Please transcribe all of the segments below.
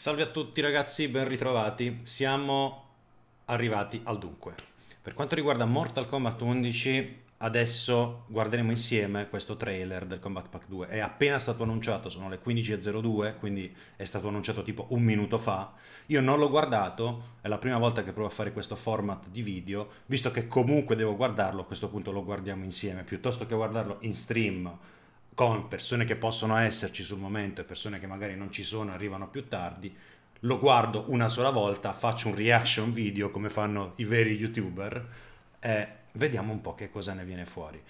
Salve a tutti ragazzi, ben ritrovati. Siamo arrivati al dunque. Per quanto riguarda Mortal Kombat 11, adesso guarderemo insieme questo trailer del Combat Pack 2. È appena stato annunciato, sono le 15.02, quindi è stato annunciato tipo un minuto fa. Io non l'ho guardato, è la prima volta che provo a fare questo format di video, visto che comunque devo guardarlo, a questo punto lo guardiamo insieme, piuttosto che guardarlo in stream con persone che possono esserci sul momento e persone che magari non ci sono, arrivano più tardi, lo guardo una sola volta, faccio un reaction video come fanno i veri youtuber e vediamo un po' che cosa ne viene fuori.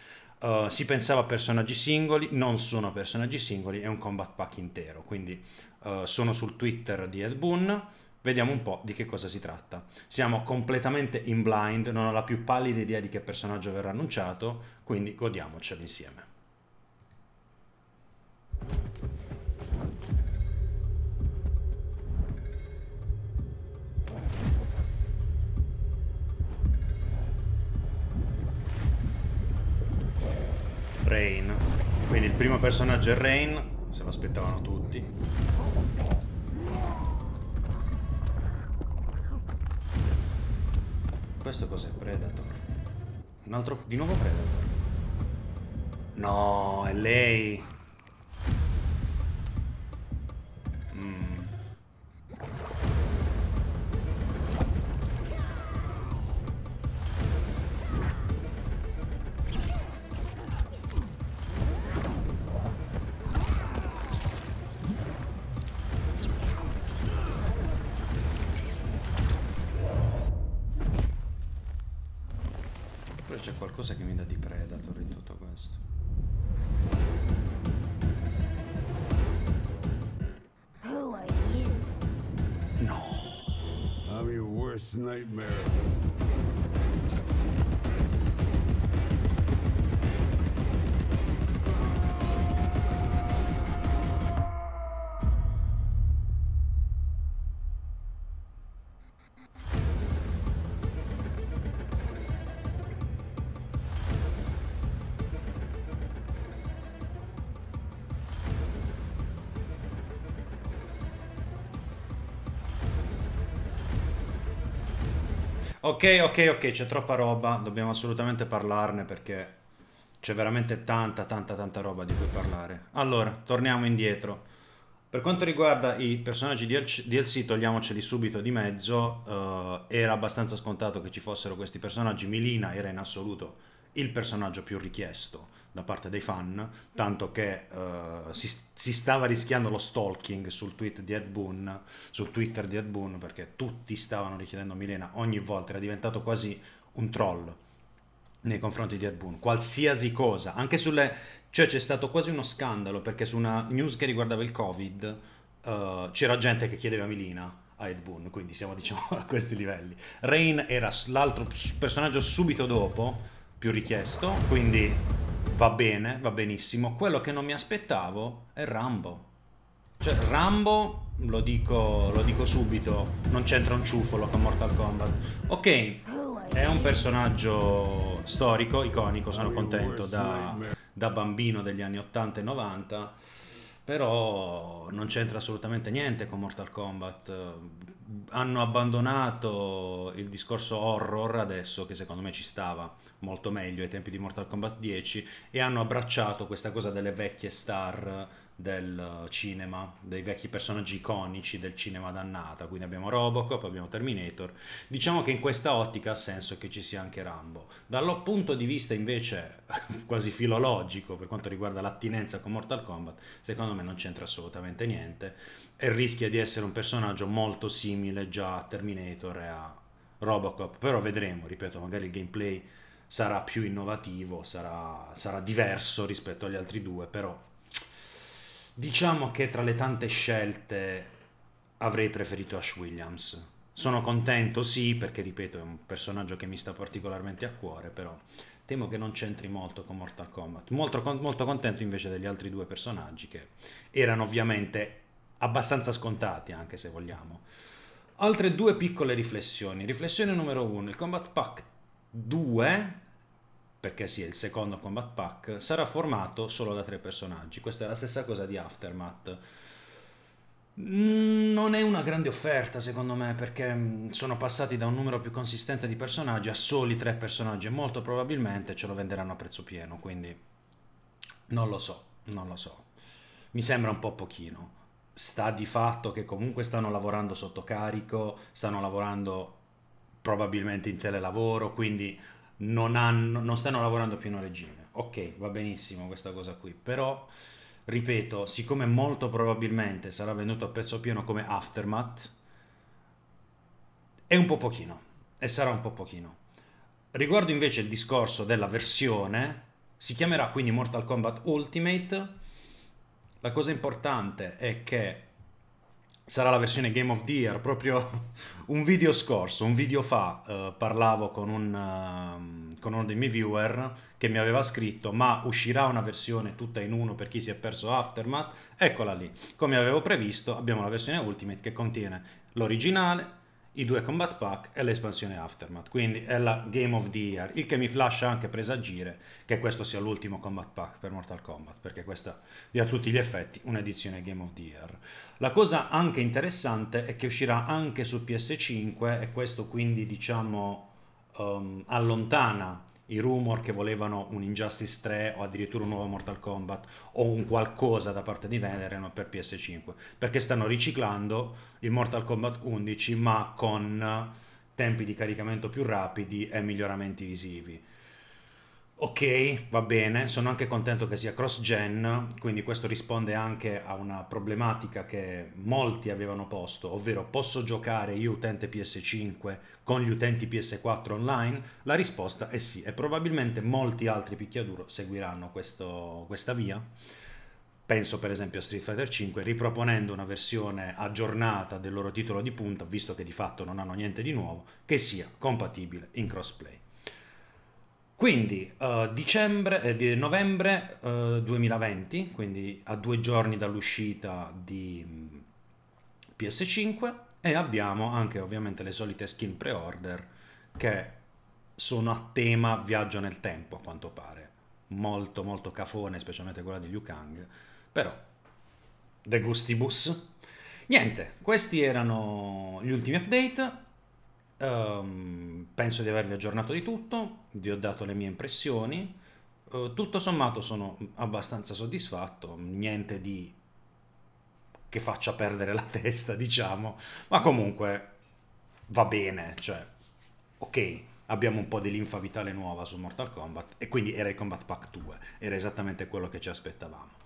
Uh, si pensava a personaggi singoli, non sono personaggi singoli, è un combat pack intero, quindi uh, sono sul Twitter di Ed Boon, vediamo un po' di che cosa si tratta. Siamo completamente in blind, non ho la più pallida idea di che personaggio verrà annunciato, quindi godiamocelo insieme. primo personaggio è Rain, se lo aspettavano tutti. Questo cos'è? Predator. Un altro... di nuovo Predator. No, è lei. Però c'è qualcosa che mi dà di Predator in tutto questo. Who are you? No. I'm your worst nightmare. Ok, ok, ok, c'è troppa roba, dobbiamo assolutamente parlarne perché c'è veramente tanta, tanta, tanta roba di cui parlare. Allora, torniamo indietro. Per quanto riguarda i personaggi DLC, togliamoceli subito di mezzo, uh, era abbastanza scontato che ci fossero questi personaggi, Milina era in assoluto il personaggio più richiesto da parte dei fan, tanto che uh, si, si, stava rischiando lo stalking sul, tweet di Ed Boon, sul Twitter di Ed Boon perché tutti stavano richiedendo Milena ogni volta, era diventato quasi un troll nei confronti di Ed Boon, qualsiasi cosa, anche sulle... cioè c'è stato quasi uno scandalo perché su una news che riguardava il Covid uh, c'era gente che chiedeva Milena a Ed Boon, quindi siamo diciamo a questi livelli. Rain era l'altro personaggio subito dopo più richiesto, quindi va bene, va benissimo. Quello che non mi aspettavo è Rambo. Cioè, Rambo, lo dico, lo dico subito, non c'entra un ciuffolo con Mortal Kombat. Ok, è un personaggio storico, iconico, sono contento da, da bambino degli anni 80 e 90 però non c'entra assolutamente niente con Mortal Kombat. Hanno abbandonato il discorso horror adesso, che secondo me ci stava molto meglio ai tempi di Mortal Kombat 10, e hanno abbracciato questa cosa delle vecchie star del eh, cinema, dei vecchi personaggi iconici del cinema dannata, quindi abbiamo Robocop, abbiamo Terminator, diciamo che in questa ottica ha senso che ci sia anche Rambo. Dal punto di vista invece quasi filologico per quanto riguarda l'attinenza con Mortal Kombat, secondo me non c'entra assolutamente niente e rischia di essere un personaggio molto simile già a Terminator e a Robocop, però vedremo, ripeto, magari il gameplay sarà più innovativo, sarà, sarà diverso rispetto agli altri due, però Diciamo che tra le tante scelte avrei preferito Ash Williams. Sono contento, sì, perché ripeto, è un personaggio che mi sta particolarmente a cuore, però temo che non c'entri molto con Mortal Kombat. Molto, molto contento invece degli altri due personaggi che erano ovviamente abbastanza scontati, anche se vogliamo. Altre due piccole riflessioni. Riflessione numero uno, il Combat Pack 2 perché sì, è il secondo combat pack, sarà formato solo da tre personaggi. Questa è la stessa cosa di Aftermath. Mm, non è una grande offerta secondo me perché mm, sono passati da un numero più consistente di personaggi a soli tre personaggi e molto probabilmente ce lo venderanno a prezzo pieno, quindi non lo so, non lo so. Mi sembra un po' pochino. Sta di fatto che comunque stanno lavorando sotto carico, stanno lavorando probabilmente in telelavoro, quindi non, hanno, non stanno lavorando più in un regime. Ok, va benissimo questa cosa qui, però ripeto, siccome molto probabilmente sarà venduto a pezzo pieno come Aftermath, è un po' pochino, e sarà un po' pochino. Riguardo invece il discorso della versione, si chiamerà quindi Mortal Kombat Ultimate, la cosa importante è che sarà la versione Game of the Year, proprio un video scorso, un video fa, eh, parlavo con, un, uh, con, uno dei miei viewer che mi aveva scritto ma uscirà una versione tutta in uno per chi si è perso Aftermath, eccola lì, come avevo previsto abbiamo la versione Ultimate che contiene l'originale, i due combat pack e l'espansione Aftermath, quindi è la Game of the Year, il che mi lascia anche presagire che questo sia l'ultimo combat pack per Mortal Kombat, perché questa è a tutti gli effetti un'edizione Game of the Year. La cosa anche interessante è che uscirà anche su PS5 e questo quindi diciamo um, allontana i rumor che volevano un Injustice 3 o addirittura un nuovo Mortal Kombat o un qualcosa da parte di Nether erano per PS5 perché stanno riciclando il Mortal Kombat 11 ma con tempi di caricamento più rapidi e miglioramenti visivi Ok, va bene, sono anche contento che sia cross-gen, quindi questo risponde anche a una problematica che molti avevano posto, ovvero posso giocare io utente PS5 con gli utenti PS4 online? La risposta è sì e probabilmente molti altri picchiaduro seguiranno questo, questa via. Penso per esempio a Street Fighter V, riproponendo una versione aggiornata del loro titolo di punta, visto che di fatto non hanno niente di nuovo, che sia compatibile in crossplay. Quindi uh, dicembre, eh, novembre uh, eh, 2020, quindi a due giorni dall'uscita di mm, PS5 e abbiamo anche ovviamente le solite skin pre-order che sono a tema viaggio nel tempo a quanto pare, molto molto cafone, specialmente quella di Liu Kang, però de gustibus. Niente, questi erano gli ultimi update, um, penso di avervi aggiornato di tutto, vi ho dato le mie impressioni, eh, tutto sommato sono abbastanza soddisfatto, niente di che faccia perdere la testa, diciamo, ma comunque va bene, cioè ok, abbiamo un po' di linfa vitale nuova su Mortal Kombat e quindi era il Combat Pack 2, era esattamente quello che ci aspettavamo.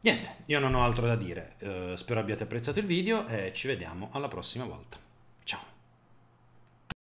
Niente, io non ho altro da dire, eh, spero abbiate apprezzato il video e ci vediamo alla prossima volta.